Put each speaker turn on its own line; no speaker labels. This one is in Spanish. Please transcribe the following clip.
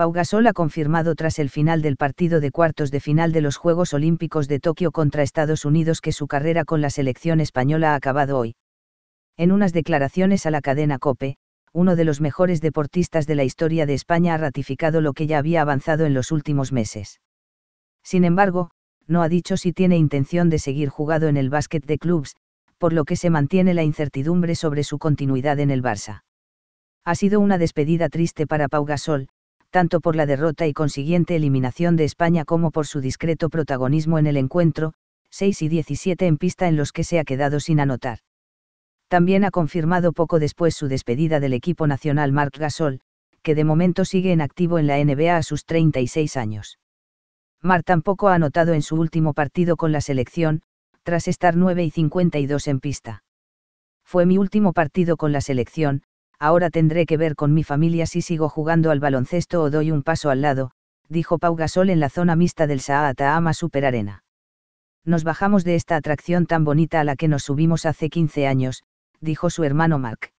Pau Gasol ha confirmado tras el final del partido de cuartos de final de los Juegos Olímpicos de Tokio contra Estados Unidos que su carrera con la selección española ha acabado hoy. En unas declaraciones a la cadena Cope, uno de los mejores deportistas de la historia de España ha ratificado lo que ya había avanzado en los últimos meses. Sin embargo, no ha dicho si tiene intención de seguir jugando en el básquet de clubs, por lo que se mantiene la incertidumbre sobre su continuidad en el Barça. Ha sido una despedida triste para Pau Gasol, tanto por la derrota y consiguiente eliminación de España como por su discreto protagonismo en el encuentro, 6 y 17 en pista en los que se ha quedado sin anotar. También ha confirmado poco después su despedida del equipo nacional Marc Gasol, que de momento sigue en activo en la NBA a sus 36 años. Mar tampoco ha anotado en su último partido con la selección, tras estar 9 y 52 en pista. Fue mi último partido con la selección, ahora tendré que ver con mi familia si sigo jugando al baloncesto o doy un paso al lado, dijo Pau Gasol en la zona mixta del Saataama Super Arena. Nos bajamos de esta atracción tan bonita a la que nos subimos hace 15 años, dijo su hermano Mark.